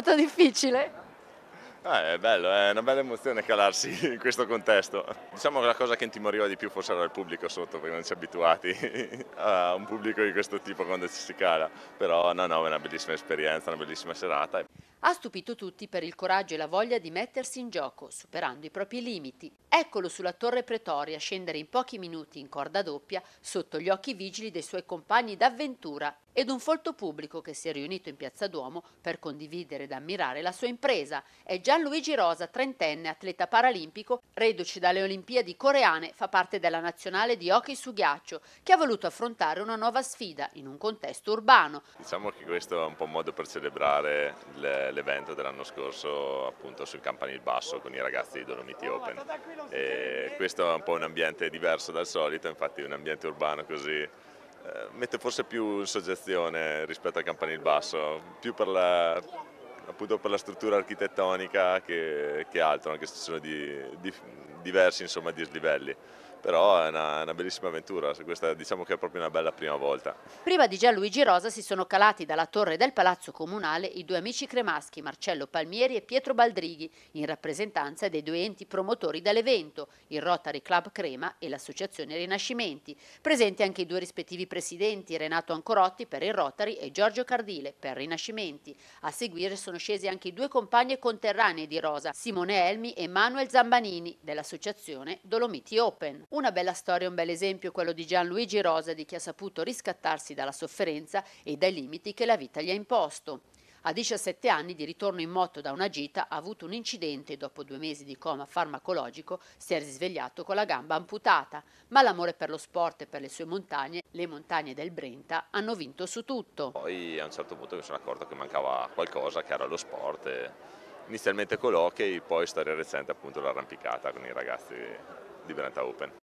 stato difficile? Eh, è bello, è una bella emozione calarsi in questo contesto. Diciamo che la cosa che intimoriva di più forse era il pubblico sotto, perché non ci abituati a un pubblico di questo tipo quando ci si cala. Però no, no, è una bellissima esperienza, una bellissima serata ha stupito tutti per il coraggio e la voglia di mettersi in gioco, superando i propri limiti. Eccolo sulla torre Pretoria scendere in pochi minuti in corda doppia sotto gli occhi vigili dei suoi compagni d'avventura ed un folto pubblico che si è riunito in Piazza Duomo per condividere ed ammirare la sua impresa. È Gianluigi Rosa, trentenne, atleta paralimpico, reduce dalle Olimpiadi coreane, fa parte della nazionale di hockey su ghiaccio, che ha voluto affrontare una nuova sfida in un contesto urbano. Diciamo che questo è un po' un modo per celebrare il l'evento dell'anno scorso appunto sul Campanil Basso con i ragazzi di Dolomiti Open. E questo è un po' un ambiente diverso dal solito, infatti un ambiente urbano così eh, mette forse più in soggezione rispetto al Campanil Basso, più per la, appunto per la struttura architettonica che, che altro, anche se ci sono di, di, diversi insomma, dislivelli però è una, una bellissima avventura, questa diciamo che è proprio una bella prima volta. Prima di Gianluigi Rosa si sono calati dalla torre del Palazzo Comunale i due amici cremaschi Marcello Palmieri e Pietro Baldrighi in rappresentanza dei due enti promotori dell'evento, il Rotary Club Crema e l'Associazione Rinascimenti. Presenti anche i due rispettivi presidenti Renato Ancorotti per il Rotary e Giorgio Cardile per Rinascimenti. A seguire sono scesi anche i due compagni conterranei di Rosa, Simone Elmi e Manuel Zambanini dell'Associazione Dolomiti Open. Una bella storia, un bel esempio quello di Gianluigi Rosa, di chi ha saputo riscattarsi dalla sofferenza e dai limiti che la vita gli ha imposto. A 17 anni di ritorno in moto da una gita ha avuto un incidente e dopo due mesi di coma farmacologico si è risvegliato con la gamba amputata, ma l'amore per lo sport e per le sue montagne, le montagne del Brenta, hanno vinto su tutto. Poi a un certo punto mi sono accorto che mancava qualcosa che era lo sport, e... inizialmente colloqui, poi storia recente appunto l'arrampicata con i ragazzi di Brenta Open.